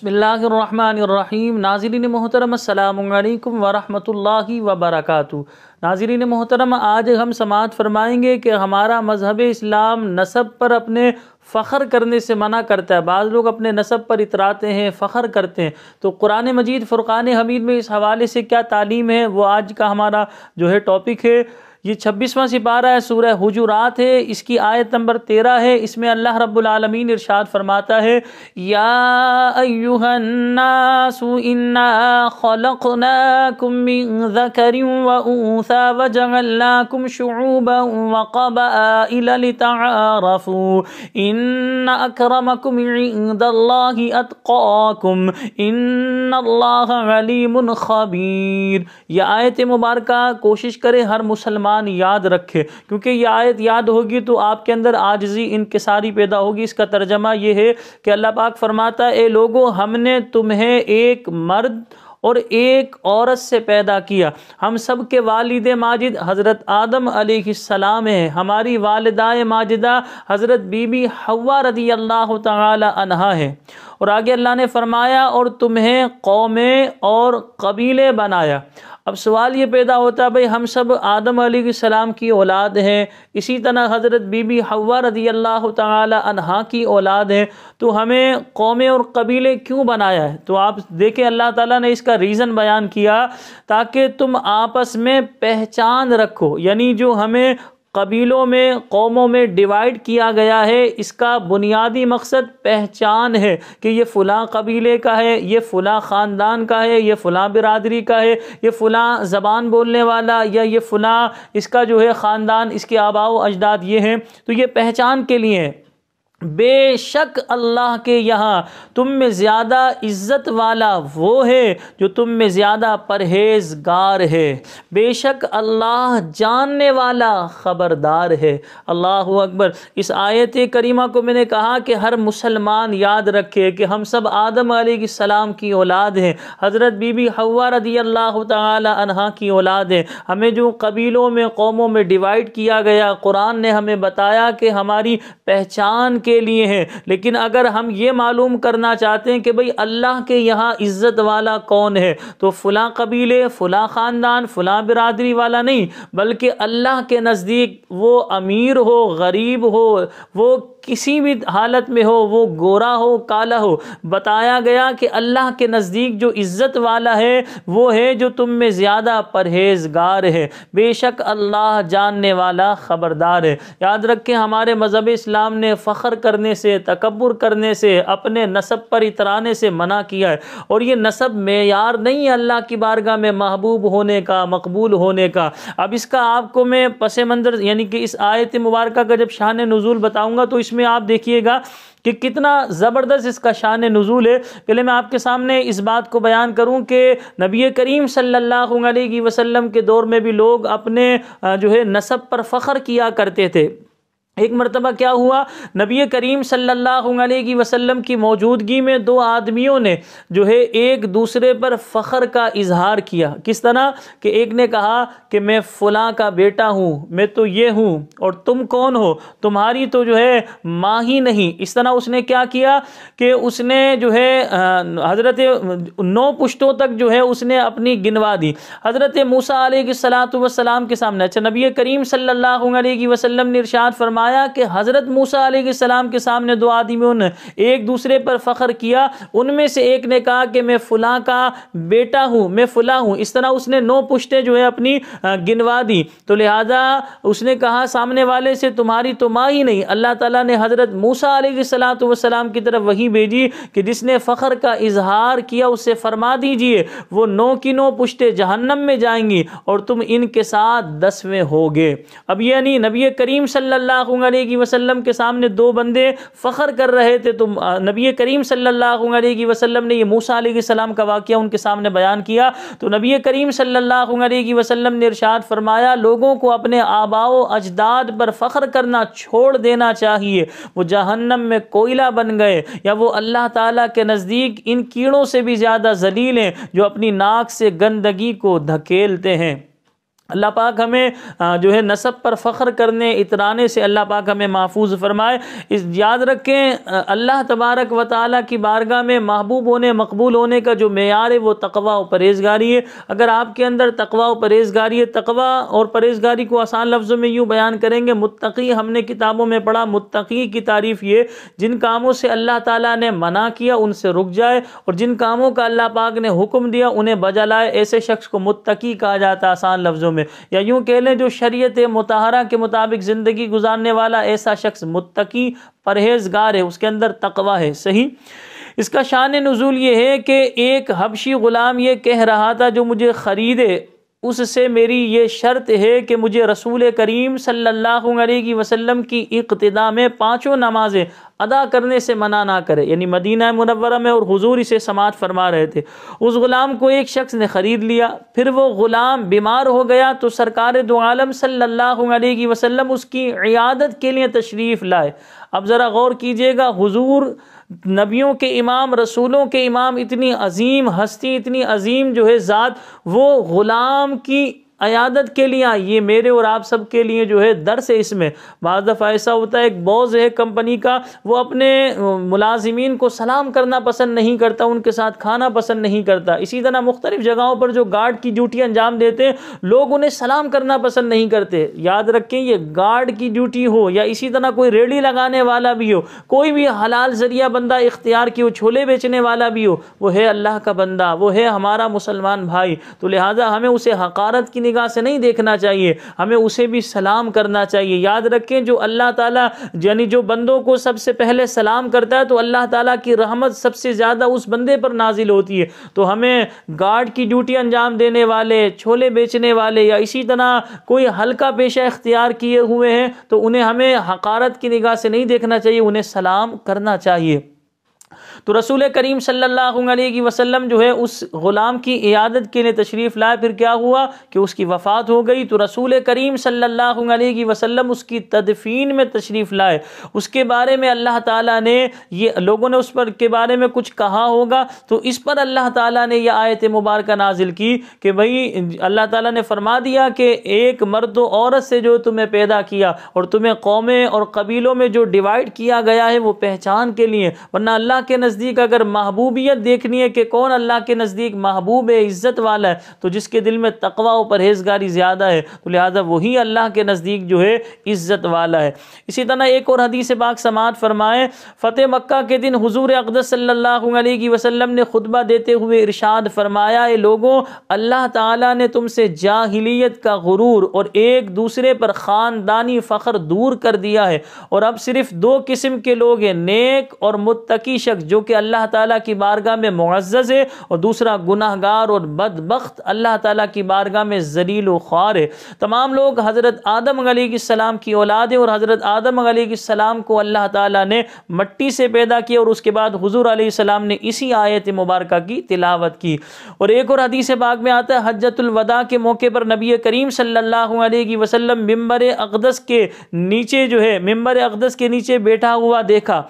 बसमीम नाजरीन मोहतरम अल्लाम वरहमतुल्ला वबरक नाजरीन मोहतरम आज हम समात फरमाएंगे कि हमारा मज़हब इस्लाम नसब पर अपने फ़ख्र करने से मना करता है बाद लोग अपने नसब पर इतराते हैं फ़ख्र करते हैं तो कुरान मजीद फ़ुरान हमीद में इस हवाले से क्या तालीम है वो आज का हमारा जो है टॉपिक है ये छब्बीसवां सिपारा है सूरह हजूरात है इसकी आयत नंबर तेरह है इसमें अल्लाह रब्लमीन इरशाद फरमाता है या आयत मुबारक कोशिश करे हर मुसलमान ईमान याद रखे क्योंकि ये आयत याद होगी तो आपके अंदर आजजी इनकसारी पैदा होगी इसका तर्जमा ये है कि अल्लाह पाक फरमाता ए लोगों हमने तुम्हें एक मर्द और एक औरत से पैदा किया हम सब के वालिद माजिद हज़रत आदम सलाम हैं हमारी वालदाए माजिदा हज़रत बीबी हवा रदी अल्लाह तहा है और आगे अल्लाह ने फरमाया और तुम्हें कौमें और कबीले बनाया अब सवाल ये पैदा होता है भाई हम सब आदम अली सलाम की औलाद हैं इसी तरह हज़रत बीबी हवा रदी अल्लाह तहा की औलाद हैं तो हमें कौमें और कबीले क्यों बनाया है तो आप देखें अल्लाह ताला ने इसका रीज़न बयान किया ताकि तुम आपस में पहचान रखो यानी जो हमें कबीलों में कौमों में डिवाइड किया गया है इसका बुनियादी मकसद पहचान है कि ये फ़लाँ कबीले का है ये फ़लाँ ख़ानदान का है ये फ़लाँ बिरादरी का है ये फ़लाँ ज़बान बोलने वाला या ये फ़लाँ इसका जो है ख़ानदान इसके आबाव अजदाद ये हैं तो ये पहचान के लिए बेशक अल्लाह के यहाँ तुम में ज़्यादा इज़्ज़त वाला वो है जो तुम में ज़्यादा परहेजगार है बेशक अल्लाह जानने वाला ख़बरदार है अल्लाह अकबर इस आयत करीमा को मैंने कहा कि हर मुसलमान याद रखे कि हम सब आदम सलाम की औलाद हैं हज़रत बीबी हवा रदी अल्लाह तहा की औलाद हैं हमें जो कबीलों में कौमों में डिवाइड किया गया कुरान ने हमें बताया कि हमारी पहचान के के लिए हैं लेकिन अगर हम ये मालूम करना चाहते हैं कि भाई अल्लाह के यहाँ इज़्ज़त वाला कौन है तो फ़लाँ कबीले फ़लाँ ख़ानदान फ़लाँ बिरादरी वाला नहीं बल्कि अल्लाह के नज़दीक वो अमीर हो गरीब हो वो किसी भी हालत में हो वो गोरा हो काला हो बताया गया कि अल्लाह के नज़दीक जो इज़्ज़त वाला है वो है जो तुम में ज़्यादा परहेजगार है बेशक अल्लाह जानने वाला ख़बरदार है याद रखें हमारे मज़हब इस्लाम ने फ़ख्र करने से तकबर करने से अपने नसब पर इतराने से मना किया है और ये नसब मैार नहीं है अल्लाह की बारगाह में महबूब होने का मकबूल होने का अब इसका आपको मैं पस मंज़र यानी कि इस आयत मुबारक का जब शाह नज़ुल बताऊँगा तो इस इसमें आप देखिएगा कि कितना ज़बरदस्त इसका शान नज़ूल है पहले मैं आपके सामने इस बात को बयान करूं कि नबी करीम सल्लल्लाहु अलैहि वसल्लम के दौर में भी लोग अपने जो है नसब पर फ़ख्र किया करते थे एक मरतबा क्या हुआ नबी करीम सल्लल्लाहु अलैहि वसल्लम की मौजूदगी में दो आदमियों ने जो है एक दूसरे पर फ़ख्र का इजहार किया किस तरह कि एक ने कहा कि मैं फ़लाँ का बेटा हूँ मैं तो ये हूँ और तुम कौन हो तुम्हारी तो जो है माँ ही नहीं इस तरह उसने क्या किया कि उसने जो है हज़रत नौ पुश्तों तक जो है उसने अपनी गिनवा दी हज़रत मूसा सलात वसलाम के सामने अच्छा नबी करीम सल्ला वसलम ने इर्शाद फरमाया फरमाया कि हज़रत मूसा सलाम के सामने दो आदमियों ने एक दूसरे पर फ़ख्र किया उनमें से एक ने कहा कि मैं फ़लाँ का बेटा हूँ मैं फ़लाँ हूँ इस तरह उसने नौ पुश्तें जो है अपनी गिनवा दी तो लिहाजा उसने कहा सामने वाले से तुम्हारी तो माँ ही नहीं अल्लाह ताली ने हज़रत मूसा सलाम की तरफ वही भेजी कि जिसने फ़ख्र का इजहार किया उससे फरमा दीजिए वो नौ की नौ पुश्तें जहन्नम में जाएंगी और तुम इनके साथ दसवें होगे अब यानी नबी करीम सल्लल्लाहु अलैहि वसल्लम के सामने दो बंदे फ़ख्र कर रहे थे तो नबी करीम सल्लल्लाहु अलैहि वसल्लम ने ये मूसा सलाम का वाक़ उनके सामने बयान किया तो नबी करीम सल्लल्लाहु अलैहि वसल्लम ने इरशाद फरमाया लोगों को अपने आबाओ अजदाद पर फ़ख्र करना छोड़ देना चाहिए वो जहन्नम में कोयला बन गए या वो अल्लाह ताला के नज़दीक इन कीड़ों से भी ज़्यादा जलील हैं जो अपनी नाक से गंदगी को धकेलते हैं अल्लाह पाक हमें जो है नसब पर फ़ख्र करने इतराने से अल्लाह पाक हमें महफूज फरमाए इस याद रखें अल्लाह तबारक व ताली की बारगाह में महबूब होने मकबूल होने का जो मैार है वो तकवा और परहेज़गारी है अगर आपके अंदर तकवा और परहेज़गारी है तकवा और परहेज़गारी को आसान लफ्ज़ों में यूँ बयान करेंगे मुतकी हमने किताबों में पढ़ा मुतकी की तारीफ़ ये जिन कामों से अल्लाह ताली ने मना किया उनसे रुक जाए और जिन कामों का अल्लाह पाक ने हुक्म दिया उन्हें बजा लाए ऐसे शख्स को मुतकी कहा जाता आसान लफ्ज़ों में में या यूं कह लें जो शरीयत मतहरा के मुताबिक ज़िंदगी गुजारने वाला ऐसा शख्स मुत्तकी परहेजगार है उसके अंदर तकवा है सही इसका शान नज़ुल ये है कि एक हबशी ग़ुलाम ये कह रहा था जो मुझे ख़रीदे उससे मेरी ये शर्त है कि मुझे रसूल करीम सल्लल्लाहु अलैहि वसल्लम की इकतदा में पाँचों नमाज़ें अदा करने से मना ना करे यानी मदीना मुनवरा में और हुजूर इसे समात फरमा रहे थे उस ग़ुलाम को एक शख्स ने ख़रीद लिया फिर वो ग़ुलाम बीमार हो गया तो सरकार दो आलम सल्लल्लाहु अलैहि वसल्लम उसकी इयादत के लिए तशरीफ़ लाए अब ज़रा गौर कीजिएगा हुजूर नबियों के इमाम रसूलों के इमाम इतनी अजीम हस्ती इतनी अजीम जो है ज़ात वो ग़ुलाम की अयादत के लिए आई ये मेरे और आप सब के लिए जो है दर्स है इसमें बज दफ़ा ऐसा होता है एक बॉज है कंपनी का वो अपने मुलाजमीन को सलाम करना पसंद नहीं करता उनके साथ खाना पसंद नहीं करता इसी तरह मुख्तलिफ़ जगहों पर जो गार्ड की ड्यूटी अंजाम देते हैं लोग उन्हें सलाम करना पसंद नहीं करते याद रखें ये गार्ड की ड्यूटी हो या इसी तरह कोई रेडी लगाने वाला भी हो कोई भी हलाल ज़रिया बंदा इख्तियार की हो छोले बेचने वाला भी हो वो है अल्लाह का बंदा वो है हमारा मुसलमान भाई तो लिहाजा हमें उसे हकारत की निगाह से नहीं देखना चाहिए हमें उसे भी सलाम करना चाहिए याद रखें जो अल्लाह ताला यानी जो बंदों को सबसे पहले सलाम करता है तो अल्लाह ताला की रहमत सबसे ज़्यादा उस बंदे पर नाजिल होती है तो हमें गार्ड की ड्यूटी अंजाम देने वाले छोले बेचने वाले या इसी तरह कोई हल्का पेशा इख्तियार किए हुए हैं तो उन्हें हमें हकारत की निगाह से नहीं देखना चाहिए उन्हें सलाम करना चाहिए तो रसूल करीम सल्लल्लाहु अलैहि वसल्लम जो है उस ग़ुलाम की इयादत के लिए तशरीफ़ लाए फिर क्या हुआ कि उसकी वफ़ात हो गई तो रसूल करीम सल्लल्लाहु अलैहि वसल्लम उसकी तदफ़ीन में तशरीफ़ लाए उसके बारे में अल्लाह ताला ने ये लोगों ने उस पर के बारे में कुछ कहा होगा तो इस पर अल्लाह ताला ने यह आयत मुबारक नाजिल की कि भाई अल्लाह ताला ने फरमा दिया कि एक मर्द औरत से जो तुम्हें पैदा किया और तुम्हें कौमें और कबीलों में जो डिवाइड किया गया है वो पहचान के लिए वरना अल्लाह के नज़दीक अगर महबूबियत देखनी है कि कौन अल्लाह के नज़दीक महबूब है इज़्ज़त वाला है तो जिसके दिल में तकवा और परहेजगारी ज़्यादा है तो लिहाजा वही अल्लाह के नज़दीक जो है इज़्ज़त वाला है इसी तरह एक और हदीस पाक समात फरमाएँ फ़तेह मक्का के दिन हजूर अकदस सल्ला वसलम ने खुतबा देते हुए इरशाद फरमाया है लोगों अल्लाह ताला ने तुमसे जाहिलियत का गुरूर और एक दूसरे पर ख़ानदानी फ़ख्र दूर कर दिया है और अब सिर्फ दो किस्म के लोग हैं नेक और मुत्तकी शख्स जो कि अल्लाह ताला की बारगाह में मुआज़ है और दूसरा गुनाहगार और बदबख्त अल्लाह ताला की बारगाह में जलील ख्वार है तमाम लोग हज़रत आदम सलाम की औलाद हैं और हज़रत आदम सलाम को अल्लाह ताला ने मट्टी से पैदा किया और उसके बाद हजूर सलाम ने इसी आयत मुबारक की तिलावत की और एक और हदीस बाग में आता है हजतुलवदा के मौके पर नबी करीम सल्लल्लाहु अलैहि वसल्लम अकदस के नीचे जो है मंबर अकदस के नीचे बैठा हुआ देखा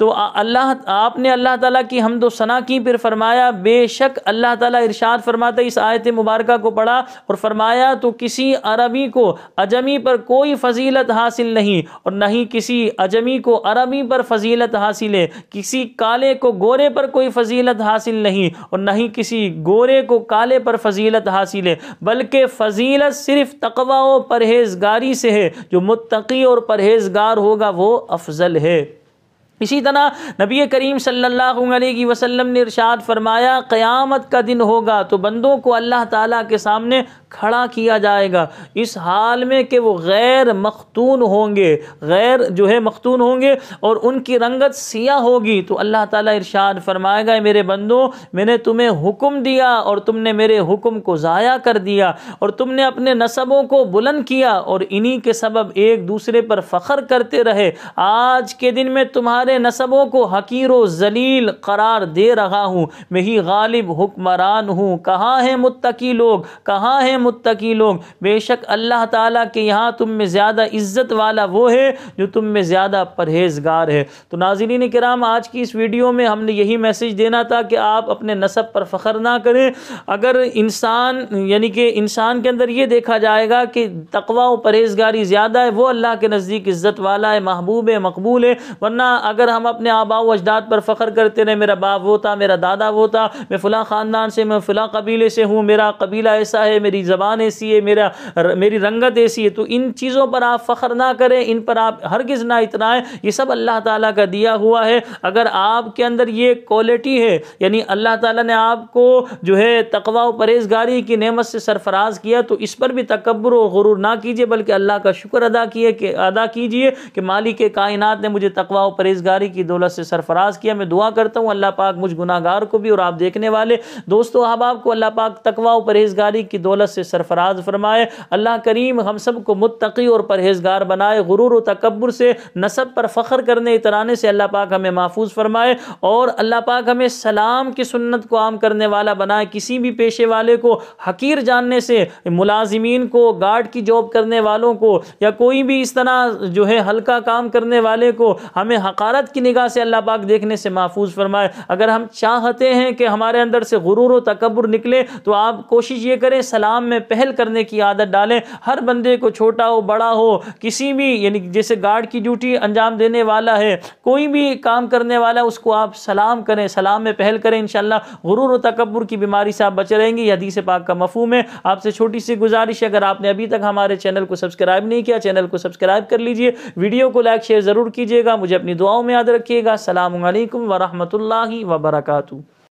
तो अल्लाह आपने आपने अल्लाह ताला की हम दो सना की फिर फरमाया बेशक अल्लाह ताला इरशाद फरमाते इस आयत मुबारक को पढ़ा और फरमाया तो किसी अरबी को अजमी पर कोई फजीलत हासिल नहीं और न ही किसी अजमी को अरबी पर फजीलत हासिल है किसी काले को गोरे पर कोई फजीलत हासिल नहीं और न ही किसी गोरे को काले पर फजीलत हासिल है बल्कि फजीलत सिर्फ तकवा व परहेजगारी से है जो मुतकी और परहेजगार होगा वो अफजल है इसी तरह नबी करीम सल्लल्लाहु अलैहि वसल्लम ने इरशाद फरमाया क़यामत का दिन होगा तो बंदों को अल्लाह ताला के सामने खड़ा किया जाएगा इस हाल में कि वो गैर मखतून होंगे गैर जो है मखतून होंगे और उनकी रंगत सियाह होगी तो अल्लाह ताला इरशाद फरमाएगा मेरे बंदों मैंने तुम्हें हुक्म दिया और तुमने मेरे हुक्म को ज़ाया कर दिया और तुमने अपने नसबों को बुलंद किया और इन्हीं के सबब एक दूसरे पर फ़ख्र करते रहे आज के दिन में तुम्हारे नसबों को हकीर जलील करार दे रहा हूँ मैं ही गालिब हुक्मरान हूँ कहाँ हैं मुत्तकी लोग कहाँ हैं मुत्तकी लोग बेशक अल्लाह ताला के यहाँ तुम में ज़्यादा इज़्ज़त वाला वो है जो तुम में ज़्यादा परहेजगार है तो नाजरीन कराम आज की इस वीडियो में हमने यही मैसेज देना था कि आप अपने नसब पर फ़ख्र ना करें अगर इंसान यानी कि इंसान के अंदर ये देखा जाएगा कि तकवा व परहेजगारी ज़्यादा है वो अल्लाह के नज़दीक इज़्ज़त वाला है महबूब है मकबूल है वरना अगर हम अपने आबाव अजदाद पर फ़ख्र करते रहे मेरा बाप वो था मेरा दादा वो था मैं फ़लाँ ख़ानदान से मैं फ़लाँ कबीले से हूँ मेरा कबीला ऐसा है मेरी ज़बान ऐसी है मेरा मेरी रंगत ऐसी है तो इन चीज़ों पर आप फ़ख्र ना करें इन पर आप हरगिज़ ना इतराएं ये सब अल्लाह ताला का दिया हुआ है अगर आपके अंदर ये क्वालिटी है यानी अल्लाह ताला ने आपको जो है तकवा व परहेजगारी की नेमत से सरफराज किया तो इस पर भी तकबर और गुरूर ना कीजिए बल्कि अल्लाह का शुक्र अदा किए कि अदा कीजिए कि मालिक कायनात ने मुझे तकवा व परहेजगारी की दौलत से सरफराज किया मैं दुआ करता हूँ अल्लाह पाक मुझ गुनागार को भी और आप देखने वाले दोस्तों अब आपको अल्लाह पाक तकवा व परहेजगारी की दौलत से से सरफराज फरमाए अल्लाह करीम हम सब को मुतकी और परहेजगार बनाए गुरूर तकबर से नसब पर फ़ख्र करने इतराने से अल्लाह पाक हमें महफूज फरमाए और अल्लाह पाक हमें सलाम की सुन्नत को आम करने वाला बनाए किसी भी पेशे वाले को हकीर जानने से मुलाजमीन को गार्ड की जॉब करने वालों को या कोई भी इस तरह जो है हल्का काम करने वाले को हमें हकारत की निगाह से अल्लाह पाक देखने से महफूज फरमाए अगर हम चाहते हैं कि हमारे अंदर से गुरूर तकबर निकले तो आप कोशिश ये करें सलाम में पहल करने की आदत डालें हर बंदे को छोटा हो बड़ा हो किसी भी यानी जैसे गार्ड की ड्यूटी अंजाम देने वाला है कोई भी काम करने वाला उसको आप सलाम करें सलाम में पहल करें इनशाला गुरूर तकबर की बीमारी से आप बच रहेंगे यह हदीस पाक का मफहम है आपसे छोटी सी गुजारिश है अगर आपने अभी तक हमारे चैनल को सब्सक्राइब नहीं किया चैनल को सब्सक्राइब कर लीजिए वीडियो को लाइक शेयर ज़रूर कीजिएगा मुझे अपनी दुआओं में याद रखिएगा अल्लाम वरहमल वबरकू